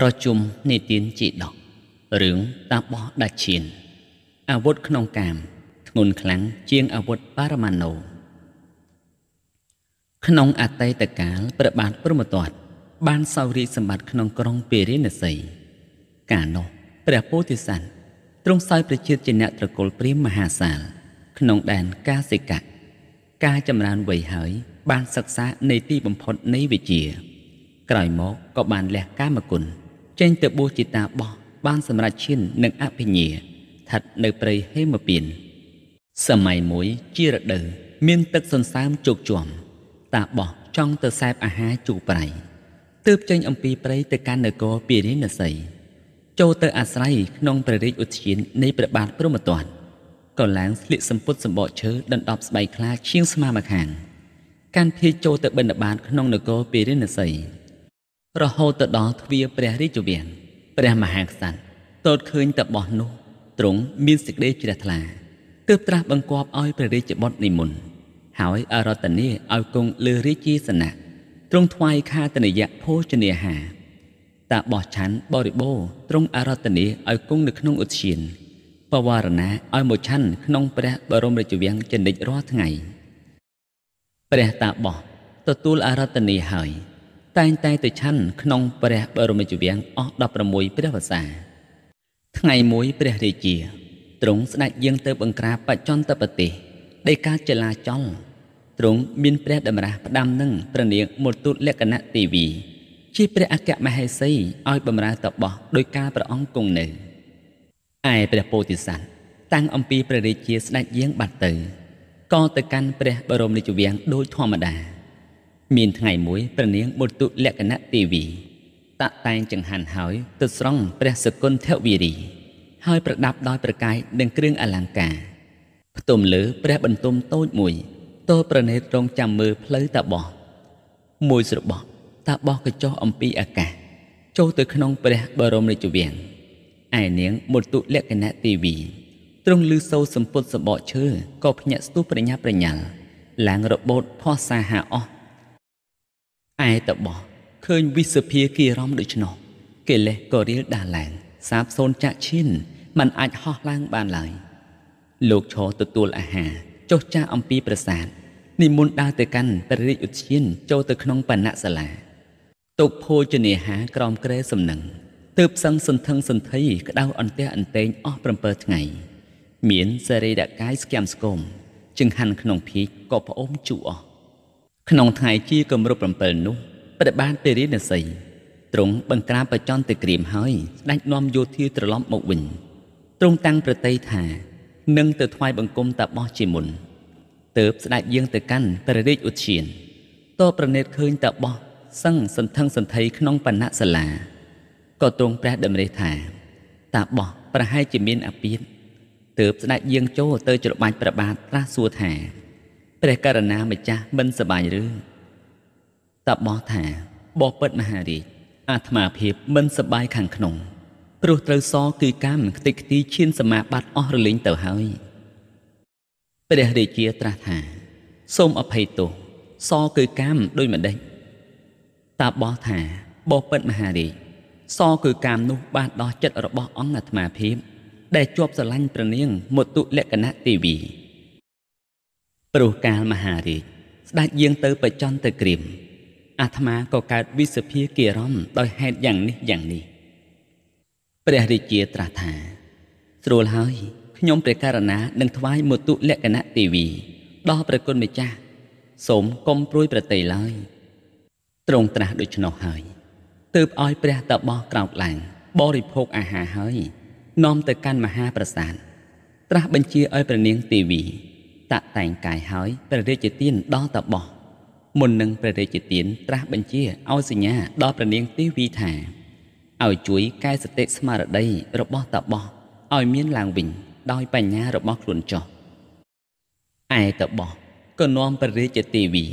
ប្រជុំនេទានជីដករឿងតាបោះដាច់ឈានអាវុធក្នុងកាមធ្ងន់ខ្លាំងជាងអាវុធបរមាណូក្នុងអតីតកាលព្រះបាទព្រហ្មទត្តបានសោយរាជសម្បត្តិក្នុងក្រុងពារាណសីកាលនោះព្រះពោធិសត្វទ្រង់សោយប្រជាជាអ្នកត្រកូលព្រាមមហាសាល ក្នុងដែនកាសិកៈការចម្រើនវ័យហើយបានសិក្សានៃទីបំផុតនៃវិជ្ជាក្រោយមកក៏បានលះកាមគុណចេញទៅបួសជាតាបោះបានសម្រេចឈាននឹងអភិញ្ញាស្ថិតនៅព្រៃហេមពៀនសម័យមួយជារដូវមានទឹកសន្សើមជោគជွំតាបោះចង់ទៅសែបអាហារជូរប្រៃទើបចេញអំពីព្រៃទៅកាន់នគរពារាណសីចូលទៅអាស្រ័យក្នុងព្រះរាជឧទ្យាននៃព្រះបាទព្រហ្មទត្តក៏ឡើងស្លៀកសំពត់សម្បកឈើដណ្ដប់ស្បែកខ្លាឈៀងស្មាមកខាងកាន់ភៀចចូលទៅបិណ្ឌបាតក្នុងនគរពារាណសីរហូតទៅដល់ទ្វារព្រះរាជវាំងព្រះមហាក្សត្រទតឃើញតបោះនោះទ្រង់មានសេចក្តីជ្រះថ្លាទើបត្រាស់បង្គាប់ឲ្យព្រះរាជបុត្រនិមន្តហើយអរតនីឲ្យគង់លើរាជាសនៈទ្រង់ថ្វាយខាតនិយៈភោជនាហារតាបោះឆាន់បរិបោទ្រង់អរតនីឲ្យគង់នៅក្នុងឧទ្យាន បវរណាឲ្យមកឆាន់ក្នុង ព្រះ បរមរាជវាំងចនិចរាល់ថ្ងៃព្រះតាបោះទទួលអរតនីហើយតែងតែទៅឆាន់ក្នុងព្រះបរមរាជវាំងអស់16ព្រះវស្សាថ្ងៃមួយព្រះរាជាទ្រង់ស្ដេចយាងទៅបង្ក្រាបបច្ចន្តប្រទេសដីកាចលាចលទ្រង់មានព្រះតម្រាស់ផ្ដាំនឹងព្រះនាងមលទូតលក្ខណៈទេវីជាព្រះអគ្គមហេសីឲ្យបម្រើតបោះដោយការព្រះអង្គគង់នៅឯព្រះពោធិសត្វតាំងអំពីព្រះរាជាស្ដេចយាងបាត់ទៅក៏ទៅកាន់ព្រះបរមរាជវាំងដោយធម្មតាមានថ្ងៃមួយព្រះនាងបុទុលក្ខណៈទេវីតាក់តែងចង្ហាន់ហើយទៅស្រង់ព្រះសគុណធវីរី ហើយ ប្រដាប់ដោយប្រកាយនិងគ្រឿងអលង្ការផ្ទុំលើ ព្រះបន្ទុំតូចមួយតើប្រណេតរងចាំមើលផ្លូវតាបោះមួយស្របោះតាបោះក៏ចុះអំពីអាកាសចូលទៅក្នុង ព្រះបរមរាជវាំងឯនាងមុទុលក្ខណៈទេវីទ្រង់លឺសូរសម្ពុតសបកឈើក៏ភ្ញាក់ស្ទុះប្រញាប់ប្រញាល់ឡើងរបូតផោះសាហាអស់ឯតបោះឃើញវិសភាគីរំដូច្នោះកិលេសក៏រៀលដាឡើងសាបសូន្យចាក់ឈិនมันអាចហោះឡើងបានឡើយលោកឈរទទួលអាហារចុះចាស់អំពីប្រាសាទនិមន្តដើរទៅកាន់ព្រះរាជឧទ្យានចូលទៅក្នុងបណ្ណសាលាទុកភោជនាហារក្រោមគ្រែសំណឹងទើបសឹងសន្ធឹងសន្ធីក្តៅអន្ទះអន្ទែងអស់7ថ្ងៃ មានសរីរកាយស្គាំស្គមចង្ហាន់ក្នុងភីកក៏ផ្អុំជូអស់ក្នុងថ្ងៃជាគម្រប់7នោះព្រះបានទេរានសីទ្រង់បង្ក្រាបបច្ចន្ទក្រាមហើយស្ដេចនាំយោធាត្រឡប់មកវិញទ្រង់តាំងប្រតិថានឹងទៅថ្វាយបង្គំតាបោះជាមុនទើបស្ដេចយាងទៅកាន់ព្រះរាជឧទ្យានតបប្រណិតឃើញតាបោះសឹងសន្ធឹងសន្ធៃក្នុងបណ្ណសាលាក៏ទ្រង់ព្រះតម្រេះថាតាបោះប្រហែលជាមានអាពាធទើបស្ដេចយាងចូលទៅច្របាច់ប្របាទត្រាស់សួរថាព្រះករណាម្ចាស់មិនសប្បាយឬតបោះថាបបិទ្ធមហារាជអាត្មាភាពមិនសប្បាយខាងក្នុងព្រោះត្រូវសគឺ កម្មខ្ទេចខ្ទីឈានសមាបត្តិអស់រលីងទៅហើយព្រះរាជាត្រាស់ថា សូមអភ័យទោសសគឺកម្មដូចម្ដេចតាបោះថាបពិតមហារាជសគឺកម្មនោះ បានដោះចិត្តរបស់អង្គអាត្មាភាពដែលជាប់ស្រឡាញ់ព្រះនាងមតុលក្ខណៈទេវីព្រោះកាលមហារាជស្ដេចយាងទៅប្រចន្ទក្រាមអាត្មាក៏កើតវិសភាគារំដោយហេតុយ៉ាងនេះយ៉ាងនេះព្រះរាជាត្រាស់ថាស្រួលហើយខ្ញុំព្រះករណានឹងថ្វាយមតុលក្ខណៈទេវីដល់ព្រះគុណម្ចាស់សូមកុំព្រួយប្រតិឡើយទ្រង់ត្រាស់ដូច្នោះហើយទើបឲ្យព្រះតបក្រោកឡើងបរិភោគអាហារហើយនាំទៅកាន់មហាប្រាសាទត្រាស់បញ្ជាឲ្យព្រះនាងទេវីតាក់តែងកាយហើយព្រះរាជាទានដល់តបោះមុននឹងព្រះរាជាទានត្រាស់បញ្ជាឲ្យសញ្ញាដល់ព្រះនាងទេវីថាឲ្យជួយកែសតិស្មារតីរបស់តបោះឲ្យមានឡើងវិញដោយបញ្ញារបស់ខ្លួនចុះឯតបោះក៏នាំព្រះរាជាទេវី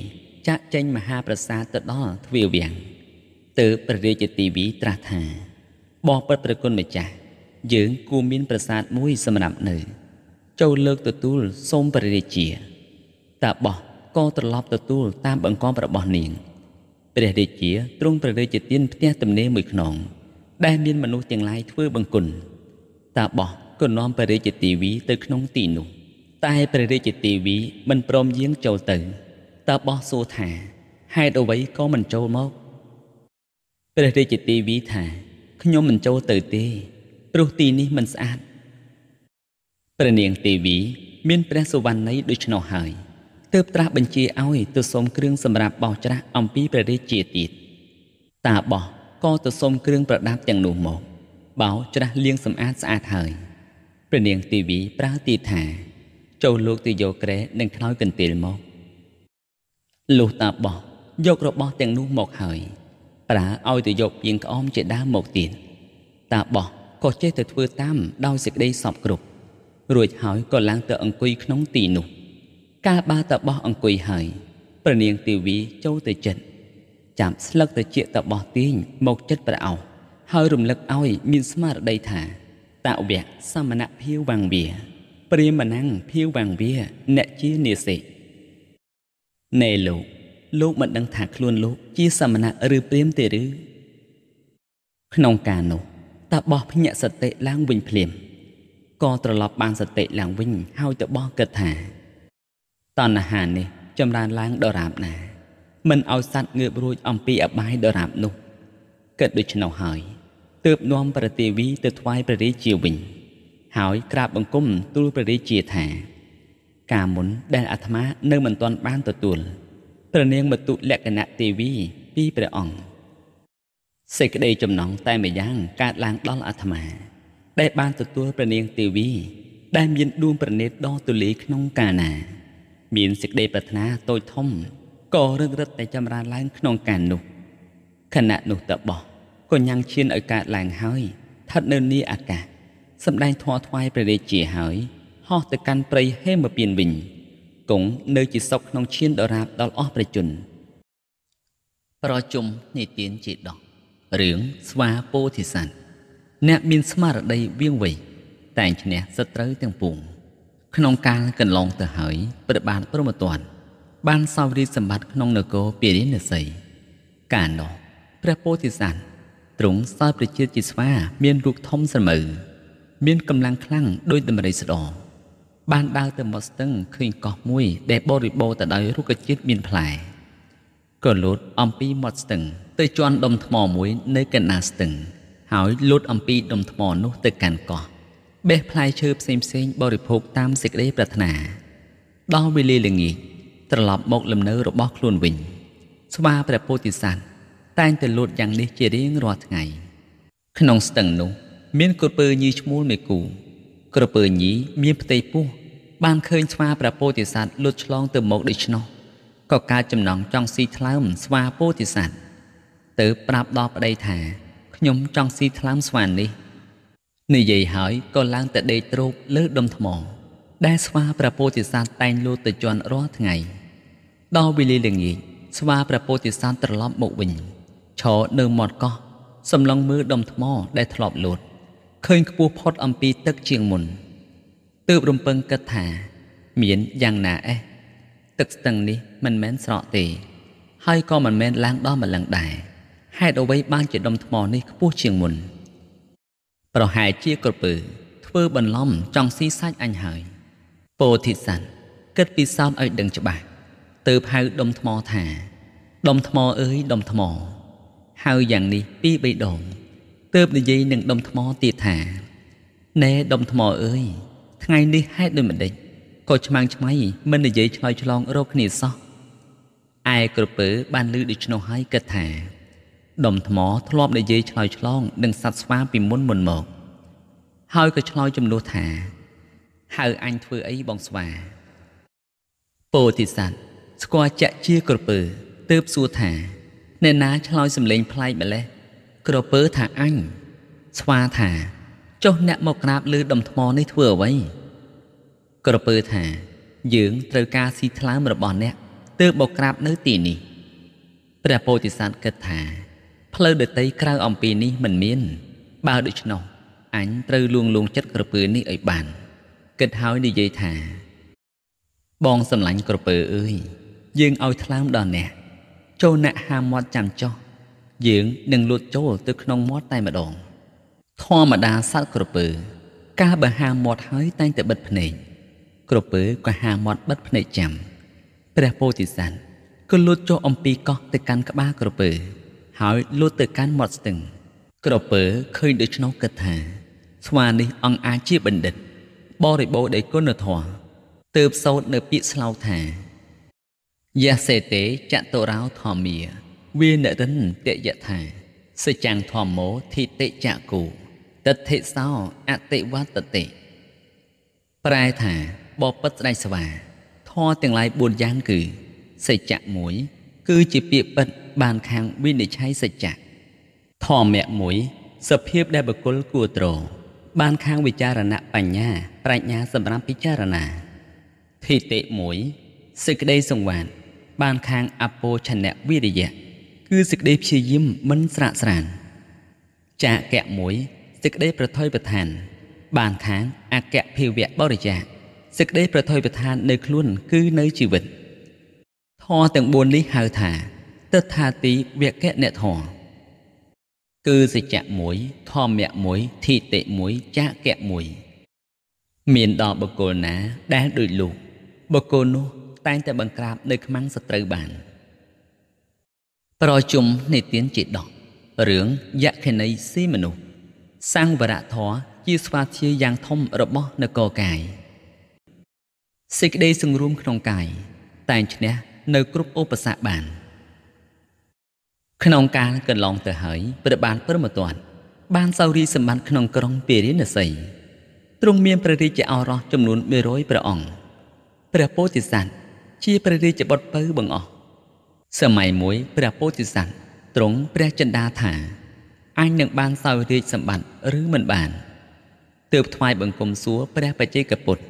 ចាក់ចេញមហាប្រាសាទទៅដល់ទ្វារវាំងទើបព្រះរាជាទេវីត្រាស់ថាបោះពិតប្រគុណម្ចាស់យើងគួរមានប្រាសាទមួយសម្រាប់នៅចូលលើកទទួលសូមព្រះរាជា តាបោះក៏ត្រឡប់ទទួលតាមបង្គាប់របស់នាងព្រះរាជាទ្រង់ព្រះរាជាទានផ្ទះទំនេរមួយខ្នងដែលមានមនុស្សទាំងឡាយធ្វើបង្គន់តាបោះក៏នាំព្រះរាជាទេវីទៅក្នុងទីនោះ តែព្រះរាជាទេវីមិនព្រមយាងចូលទៅ តាបោះសួរថាហេតុអ្វីក៏មិនចូលមកព្រះរាជាទេវីថាខ្ញុំមិនចូលទៅទេព្រោះទីនេះមិនស្អាតព្រះនាងទេវីមានព្រះសុវណ្ណីដូច្នោះហើយទើបត្រាស់បញ្ជាឲ្យទៅសុំគ្រឿងសម្រាប់បោសច្រាស់អំពីព្រះរាជាទៀតតាបោះក៏ទៅសុំគ្រឿងប្រដាប់ទាំងនោះមក បោសច្រាស់លាងសម្អាតស្អាតហើយព្រះនាងទេវីប្រើទីថាចូលលោកទៅយកក្រែនិងខ្លោយកន្ទេលមកលុះតាបោះយករបស់ទាំងនោះមកហើយប្រាឲ្យទៅយកពីងក្អមជាដើមមកទៀតតាបោះក៏ចេះតែធ្វើតាមដោយសេចក្តីសពគ្រប់រួចហើយក៏ឡើងទៅ អង្គុយក្នុងទីនោះកាលបាតបោះអង្គុយហើយព្រះនាងទេវីចូលទៅចិត្តចាប់ស្លឹកត្រចៀកតបោះទាញមកចិត្តព្រះអោសហើយរំលឹកឲ្យ មានស្មារតីថាតវៈសមណៈភាវវង្វាព្រាមណੰងភាវវង្វា អ្នកជានិសិណែលោកលោកមិនដឹងថាខ្លួនលោកជាសមណៈឬព្រាមទេឬ ក្នុងការនោះតបោះភញសតិឡើងវិញភ្លាមក៏ត្រឡប់បានសតិឡើងវិញហើយទៅបោះគិតថាតណ្ហានេះចម្រើនឡើងដរាបណាមិនឲ្យសัตว์ងើបរួចអំពីអបាយដរាបនោះ គិតដូច្នោះហើយទើបនាំប្រតិវីទៅថ្វាយព្រះរាជាវិញ ហើយក្រាបបង្គំទូលព្រះរាជាថា ការមុនដែលអាត្មានៅមិនទាន់បានទទួលព្រះនាងមតុលក្ខណៈទេវីពីព្រះអង្គសេចក្តីចំណងតែម្យ៉ាងកើតឡើងដល់អាត្មាដែលបានទទួលព្រះនាងទេវីដែលមានដួងប្រណិតដ៏ទូលាយក្នុងកាលណា មានសេចក្តីប្រាថ្នាតូចធំក៏រឹងរិតតែចម្រើនឡើងក្នុងកាលនោះខណៈនោះតបោះក៏ញ៉ាំងឈានឲ្យកើតឡើងហើយស្ថិតនៅនីអាកាសសម្ដែងធေါ်ថ្វាយព្រះរាជាហើយ ហោះទៅកាន់ព្រៃហេមពៀនវិញគង់នៅជាសុខក្នុងឈានដរាបដល់អស់ប្រជជនប្រជុំនិទានជាដោះរឿងស្វាពោធិសត្វអ្នកមានស្មារតីវាងវៃតែងឈ្នះសត្រូវទាំងពួងក្នុងកាលកន្លងទៅហើយព្រះបាទព្រហ្មទណ្ឌបានសោយរាជសម្បត្តិក្នុងនគរពារាណសីកាលនោះព្រះពោធិសត្វទ្រង់សោយប្រជាជាស្វា មានរូបធំស្រមើមានកម្លាំងខ្លាំងដោយដំរីស្ដរបានដើរទៅមកស្ទឹងឃើញកោះមួយ ដែលបរិបូរទៅដោយរុក្ខជាតិមានផ្លែក៏លោតអំពីមាត់ស្ទឹង ទៅជន់ដុំថ្មមួយនៅកណ្ដាលស្ទឹងហើយលុតអំពីដុំថ្មនោះទៅកាន់កោះបេះផ្លែឈើផ្សេងផ្សេងបរិភោគតាមសេចក្តីប្រាថ្នាដល់វេលាល្ងាចត្រឡប់មកលំនៅរបស់ខ្លួនវិញ ស្វាព្រះពោធិសត្វតែងតែលូតយ៉ាងនេះជារៀងរាល់ថ្ងៃ ក្នុងស្ទឹងនោះ មានក្រពើញីឈ្មោលមេគូក្រពើញីមានផ្ទៃពោះបានឃើញស្វាព្រះពោធិសត្វលូតឆ្លងទៅមកដូច្នោះក៏កើតចំណងចង់ស៊ីថ្លើមស្វាពោធិសត្វទៅប្រាប់ដល់ប្តីថាខ្ញុំចង់ស៊ីថ្លើមស្វានេះនិយាយហើយក៏ឡើងទៅដេកទ្រូបលើដុំថ្មដែលស្វាប្រពោធិសត្វតែងលោតទៅជន់រាល់ថ្ងៃ ដល់វេលាល្ងាចស្វាប្រពោធិសត្វត្រឡប់មកវិញឈរនៅមាត់កោះសំឡឹងមើលដុំថ្មដែលធ្លាប់លោតឃើញខ្ពស់ផុតអំពីទឹកជាងមុនទើបរំពឹងគិតថា មានយ៉ាងណាអេះទឹកស្ទឹងនេះមិនមែនស្រកទេ ហើយក៏មិនមែនឡើង ដល់ម្លឹងដែរហេតុអ្វីបានជាដុំថ្មនេះខ្ពស់ជាងមុនប្រហែលជាក្រពើធ្វើបន្លំចង់ស៊ីសាច់អញហើយពោធិសត្វគិតពីសោតឲ្យដឹងច្បាស់ទៅហៅដុំថ្មថាដុំថ្មអើយដុំថ្មហៅយ៉ាងនេះពីរបីដងទើបនិយាយនឹងដុំថ្មទៀតថាណែដុំថ្មអើយថ្ងៃនេះហេតុដូចម្ដេចក៏ឆ្មាំងឆ្មៃមិននិយាយឆ្លើយឆ្លងរកគ្នាសោះឯក្រពើបានលឺដូច្នោះហើយគិតថាដុំថ្ម ធ្លាប់និយាយឆ្លើយឆ្លងនឹងសត្វស្វាពីមុនមុនមកហើយក៏ឆ្លើយជំនួសថាហៅអញធ្វើអីបងស្វាពោធិសត្វស្គាល់ចាក់ជាក្រពើទើបសួរថាអ្នកណា ឆ្លើយសំឡេងប្លែកម្លេះក្រពើថាអញស្វាថាចុះអ្នកមកក្រាបលើដុំថ្មនេះធ្វើអ្វីក្រពើថា យើង ត្រូវការស៊ីថ្លើមរបស់អ្នកទើបមកក្រាបនៅទីនេះព្រះពោធិសត្វគិតថាផ្លូវដតីក្រៅអំពីនេះមិនមាន បើដូច្នោះអញត្រូវលួងលួងចិត្តក្រពើនេះឲ្យបាន គិតហើយនិយាយថា បងសម្លាញ់ក្រពើអើយយើងឲ្យថ្លើមដល់អ្នកចូលអ្នកហាមាត់ចាំចោះយើងនឹងលួចចូលទៅ ក្នុងមាត់តែម្ដងធម្មតាសត្វក្រពើ ការបើហាមាត់ហើយតែងតែបិទភ្នែកក្រពើក៏ហាមាត់បិទភ្នែកចាំព្រះពោធិសត្វក៏លួចចុះអំពីកោះទៅកាន់ក្បាលក្រពើហើយលូតទៅកាន់មាត់ស្ទឹង ក្រពើឃើញដូច្នោះគិតថាស្វានេះអង្គអាចជាបណ្ឌិត បរិបូរដោយគុណធម៌ទើបសោតនៅពាក្យស្លោកថាយះសេតេចតុរោធម្មា វានរិនតយថាសច្ចាំងធម្មោធិតិចកូតតិសោអតិវតតិប្រែថាបបិទ្ធស្ដេចស្វាធម៌ទាំងឡាយ4យ៉ាងគឺសច្ចៈ1គឺជាពាក្យពិតបានខាងវិនិច្ឆ័យសច្ចៈធម្មៈមួយសភាពដែលបុគ្គលគួរត្របានខាងវិចារណៈបញ្ញាប្រាជ្ញា សម្រាប់ពិចារណាធិតិមួយសេចក្តីសង្វាតបានខាងអពោឆនៈវិរិយៈគឺសេចក្តីព្យាយាមមិនស្រាក់ស្រានចាកៈមួយសេចក្តីប្រថុយប្រឋាន បានខាងអកៈភិវៈបរិយាសេចក្តីប្រថុយប្រឋាន នៅខ្លួនគឺនៅជីវិតធម៌ទាំង4នេះហៅថាទិដ្ឋាទីវគ្គអ្នកធម៌គឺសច្ចៈមួយធម្មៈមួយធិតិមួយចាកៈមួយមានដល់បុគ្គលណា ដែលដូចលោកបុគ្គលនោះតែងតែបង្ក្រាបនៅខ្មាំងសត្រូវបាន ប្រជុំនិទានជាដករឿងយក្ខិនីស៊ីមនុស្សសង្វរធរជាស្វាធ្យាយ៉ាងធំរបស់នគរកាយសេចក្តីសង្រួមក្នុងកាយតែងឈ្នះនៅគ្រប់ឧបសគ្គបាន។ក្នុងកាលកន្លងទៅហើយព្រះបានព្រមទានបានសោរីសម្បត្តិក្នុងក្រុងពារាណសីទ្រង់មានព្រះរាជាឱរសចំនួន100ព្រះអង្គព្រះពោធិសត្វជាព្រះរាជបុត្រពៅបង្អស់សម័យមួយព្រះពោធិសត្វទ្រង់ព្រះចិន្តាថាអញនឹងបានសោយរាជសម្បត្តិឬមិនបានទើបថ្វាយបង្គំសួរព្រះបច្ចេកពុទ្ធ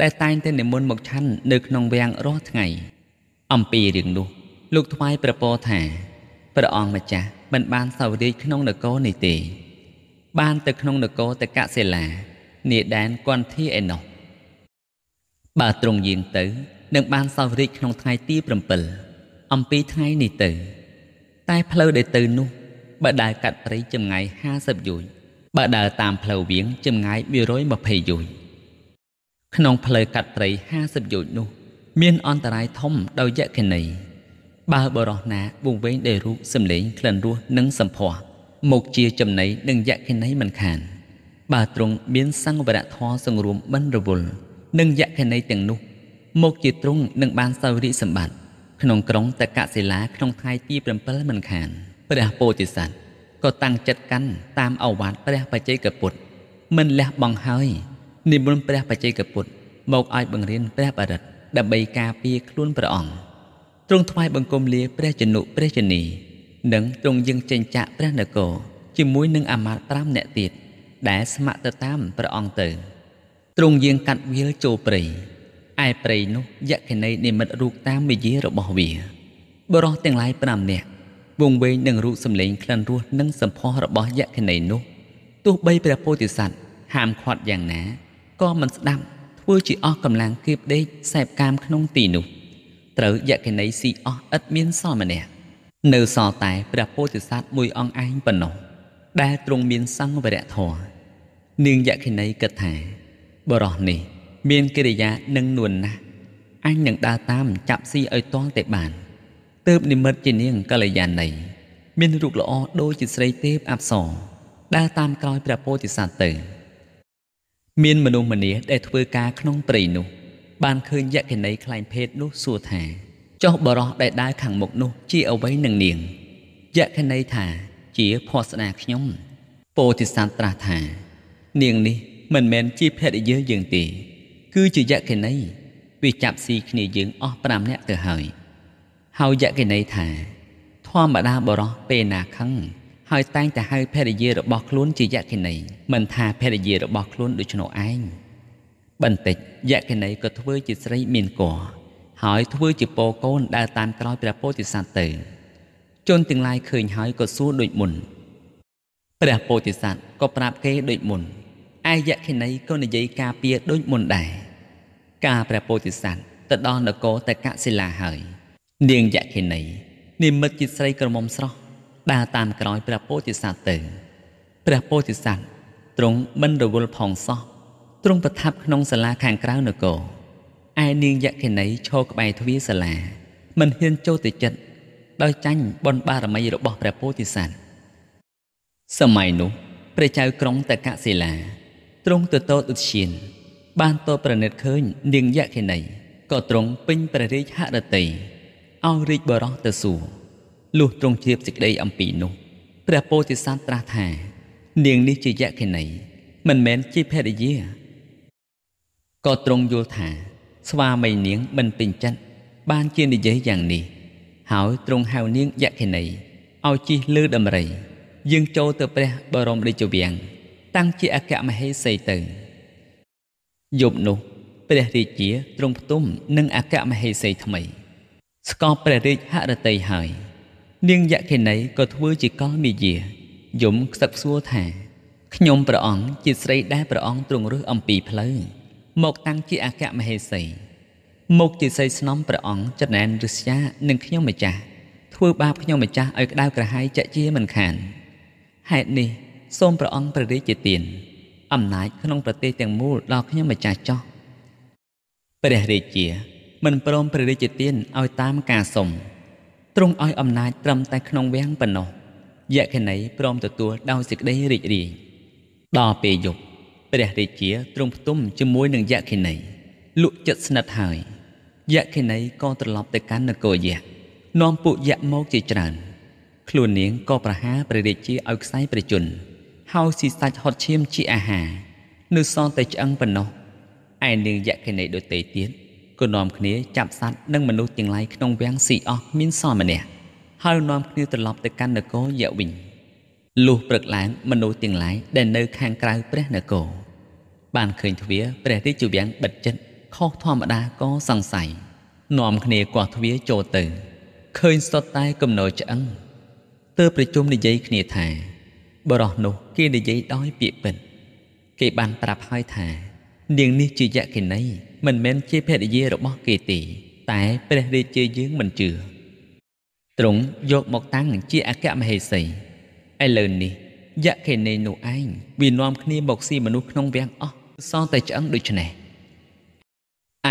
ដែលតែងតែនិមន្តមកឆាន់នៅក្នុងវាំងរាល់ថ្ងៃ អំពីរឿងនោះលោកថ្វាយប្រពរថាព្រះអង្គម្ចាស់មិនបានសោយរាជ្យក្នុងនគរនេះទេ បានទៅក្នុងនគរតកសិលានាដែនគន្ធាឯណោះបើទ្រង់យាងទៅនឹងបានសោយរាជក្នុងថ្ងៃទី7អំពីថ្ងៃនេះទៅ តែផ្លូវដែលទៅ នោះបើដើរកាត់ព្រៃចម្ងាយ50យោជន៍បើដើរតាមផ្លូវវៀងចម្ងាយ120យោជន៍ក្នុងផ្លូវកាត់ព្រៃ50យោជន៍នោះ មានអន្តរាយធំដោយយក្ខិនីបើបរោះណាបងវែងដែលរូបសម្លេងក្លិនរសនិងសម្ផស្សមកជាចំណៃនិងយក្ខិណីមិនខានបើទ្រង់មានសង្វរធម៌សង្រួមបិណ្ឌរវល់និងយក្ខិណីទាំងនោះមកជាទ្រង់នឹងបានសោរិសម្បត្តិក្នុងក្រុងតកសិលាក្នុងថ្ងៃទី7មិនខាន ព្រះពោធិសត្វក៏តាំងចិត្តកាន់តាមអវាទព្រះបច្ចេកពុទ្ធមិនលះបង់ហើយ និមន្តព្រះបច្ចេកពុទ្ធមកឲ្យបង្រៀនព្រះបរិទ្ធដើម្បីការពារខ្លួនព្រះអង្គទ្រង់ថ្វាយបង្គំលាព្រះជនុព្រះជនីនិងទ្រង់យាងចេញចាក់ព្រះនគរជាមួយនឹងអាមាត្យ5នាក់ទៀតដែលស្ម័គ្រទៅតាមព្រះអង្គទៅទ្រង់យាងកាត់វាលចូលព្រៃឯព្រៃនោះយក្ខិនីនិមិត្តរូបតាមមាយារបស់វាបរោះទាំងឡាយ5នាក់វងវែងនឹងរូបសម្លេងក្លិនរសនិងសម្ផស្សរបស់យក្ខិនីនោះ ទោះបីព្រះពោធិសត្វហាមឃាត់យ៉ាងណាក៏មិនស្ដាប់ធ្វើជាអស់កម្លាំងគៀបដេកសែបកាមក្នុងទីនោះ។ត្រូវយក្ខិនីស៊ីអស់ឥតមានសល់ម្នាក់នៅសល់តែព្រះពោធិសត្វមួយអង្គឯងប៉ុណ្ណោះដែលទ្រង់មានសង្វរៈធម៌នាងយក្ខិនីគិតថាបរោះនេះ មានកិរិយានឹងនួនណាស់អញនឹងដើរតាម ចាប់ស៊ីឲ្យទាល់តែបានទើប និមិត្តជានាង កល្យាណីមានរូបល្អដូចជាស្រីទេពអប្សរដើរតាមក្រោយព្រះពោធិសត្វទៅ មានមនុស្សម្នាដែលធ្វើការក្នុងព្រៃនោះបានឃើញយក្ខិនីខ្លែងភេទនោះសួរថាចុះបរោះដែលដើរខាងមុខនោះ ជាអ្វីនឹងនាងយក្ខិនីថាជាភ័ស្តាខ្ញុំពោធិសត្វត្រាស់ថា នាងនេះ មិនមែនជាភរិយាយើងទេ គឺជាយក្ខិនីវាចាប់ស៊ីគ្នាយើងអស់5នាក់ទៅហើយហើយយក្ខិនីថាធម្មតាបរោះពេលណាខឹងហើយតែងតែហៅភរិយារបស់ខ្លួនជាយក្ខិនីមិនថាភរិយារបស់ខ្លួនដូច្នោះឯងបន្តិចយក្ខិនីក៏ធ្វើជាស្រី មានគភ៌ហើយ ធ្វើជាពរកូនដើរតាមក្រោយព្រះពោធិសត្វទៅជនទាំងឡាយឃើញហើយក៏សួរដូចមុនព្រះពោធិសត្វក៏ប្រាប់គេដូចមុនឯយក្ខិនីក៏និយាយការពារដូចមុនដែរការព្រះពោធិសត្វទៅដល់នគរតកសិលាហើយនាងយក្ខិនីនិមិត្តជាស្រីក្រមុំស្រស់ដើរតាមក្រោយព្រះពោធិសត្វទៅព្រះពោធិសត្វទ្រង់មិនរវល់ផងសោះទ្រង់ប្រថាប់ក្នុងសាលាខាងក្រៅនគរឯនាងយក្ខិនីឈរក្បែរទ្វារសាលា មិនហ៊ានចូលទៅជិតដោយចាញ់បុណ្យបារមីរបស់ព្រះពោធិសត្វសម័យនោះព្រះចៅក្រុងតកសិលាទ្រង់ទៅតតឧទ្យាន បានតប្រណិតឃើញ នាងយក្ខិនីក៏ទ្រង់ពេញព្រះរាជហឫទ័យឲ្យរាជបរោះទៅសួរលុះទ្រង់ជ្រាបសេចក្តីអំពីនោះព្រះពោធិសត្វត្រាស់ថា នាងនេះជាយក្ខិនីមិនមែនជាភរិយាក៏ទ្រង់យល់ថា ស្វាមីនាងមិនពេញចិត្តបានជានិយាយយ៉ាងនេះ ហើយទ្រង់ហៅនាងយក្ខិនីឲ្យជិះលើដំរីយើងចូលទៅព្រះ បរមរាជវាំងតាំងជាអគ្គមហេសីទៅ យប់នោះ ព្រះរាជាទ្រង់ផ្ទំនឹងអគ្គមហេសីថ្មីស្កប់ព្រះរាជហឫទ័យហើយ នាងយក្ខិនីក៏ធ្វើជាកលមាយាយំខ្សឹបខ្សួលថាខ្ញុំព្រះអង្គជាស្រីដែលព្រះអង្គទ្រង់រើសអំពីផ្លូវមកតាំងជាអគ្គមហេសីមកជាសីស្នំព្រះអង្គចណែនឫស្យានិងខ្ញុំម្ចាស់ធ្វើបាបខ្ញុំម្ចាស់ឲ្យក្តៅក្រហាយចាក់ជាមិនខានហេតុនេះ សូមព្រះអង្គព្រះរាជាទាន អំណាចក្នុង ប្រទេសទាំងមូលដល់ខ្ញុំម្ចាស់ចោះព្រះរាជា មិនព្រមព្រះរាជាទានឲ្យតាមការសុំទ្រង់ឲ្យអំណាចត្រឹមតែក្នុងវាំងប៉ុណ្ណោះយក្ខិនីព្រមទទួលដោយសេចក្តីរីករាយដល់ពេលយប់ព្រះរាជា ទ្រង់ផ្ទំជាមួយនឹងយក្ខិនីលក់ចិត្តស្និទ្ធហើយយក្ខិនីក៏ត្រឡប់ទៅកាន់នគរយក្សនាំពួកយក្សមកជាច្រើនខ្លួននាងក៏ប្រហារព្រះរាជាឲ្យខ្សែប្រជញ្ញហើយស៊ីសាច់ហត់ឈាមជាអាហារនៅសល់តែឆ្អឹងប៉ុណ្ណោះឯនាងយក្ខិនីដូចទេទៀតក៏នាំគ្នាចាប់សัตว์និងមនុស្សទាំងឡាយក្នុងវាំងស៊ីអស់មានសមម្នាក់ហើយនាំគ្នាត្រឡប់ទៅកាន់នគរយៈវិញលុះព្រឹកឡើងមនុស្សទាំងឡាយដែលនៅ ខាងក្រៅព្រះនគរបានឃើញទ្វារព្រះរាជវាំងបិទចិត្តខុសធម្មតាក៏សង្ស័យនាំគ្នាគាស់ទ្វារចូលទៅ ឃើញសុទ្ធតែគំនរឆ្អឹងទើបប្រជុំនិយាយគ្នាថា បរោះនោះ គេនិយាយដោយ ពាក្យពិតគេបានប្រាប់ហើយថានាង នេះជាយក្ខិនីមិនមែនជាភរិយារបស់ គេទេតែព្រះរាជាយើងមិនជឿទ្រង់យកមកតាំងជាអគ្គមហេសីឥឡូវនេះ យក្ខិនីនោះឯងវានាំគ្នាមកស៊ីមនុស្សក្នុងវាំងអស់សតែឆ្អឹងដូច្នេះ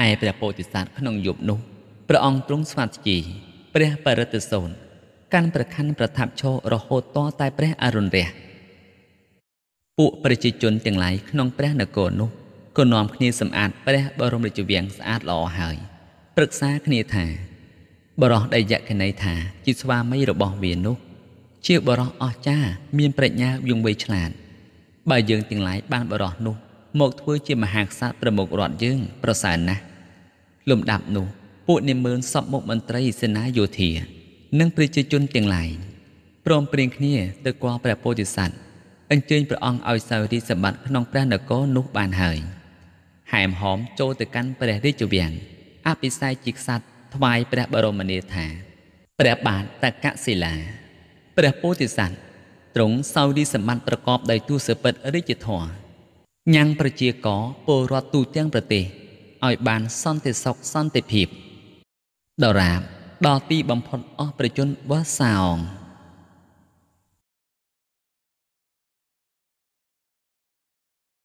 ឯព្រះពោធិសត្វក្នុងយប់នោះព្រះអង្គទ្រង់ស្វាតជីព្រះបរិទ្ធសូនកាន់ប្រខ័នប្រថាប់ឈររហូតតតែព្រះអរុណរះពួកប្រជាជនទាំងឡាយក្នុងព្រះនគរនោះក៏នាំគ្នាសម្អាតព្រះបរមរាជវាំងស្អាតល្អហើយប្រឹក្សាគ្នាថាបរោះដែលយក្ខណីថា ជាស្វាមីរបស់វានោះ ជាបរោះអស្ចារ្យមានប្រាជ្ញាយងវៃឆ្លាតបើយើងទាំងឡាយបានបរោះនោះមកធ្វើជាមហាក្សត្រប្រមុខរដ្ឋយើងប្រសើរណាស់លំដាប់នោះពួកនិមឺនសពមុខមន្ត្រីសេនាយោធា និងប្រជាជនទាំងឡាយព្រមព្រៀងគ្នាទៅគាល់ព្រះពោធិសត្វអញ្ជើញព្រះអង្គឲ្យសោយរាជសម្បត្តិក្នុងព្រះនគរនោះបានហើយហែមហោមចូលទៅកាន់ព្រះរាជវាំងអភិសេកជាក្សត្រថ្វាយព្រះបរមនាថាព្រះបាទតកសិលាព្រះពោធិសត្វទ្រង់សោយរាជសម្បត្តិប្រកបដោយទូសពិតរាជធម៌ញ៉ាំងប្រជាករពលរដ្ឋទូទាំងប្រទេសឲ្យបានសន្តិសុខសន្តិភាព ដរាបដល់ទីបំផុតអស់ប្រជជនវសាអង្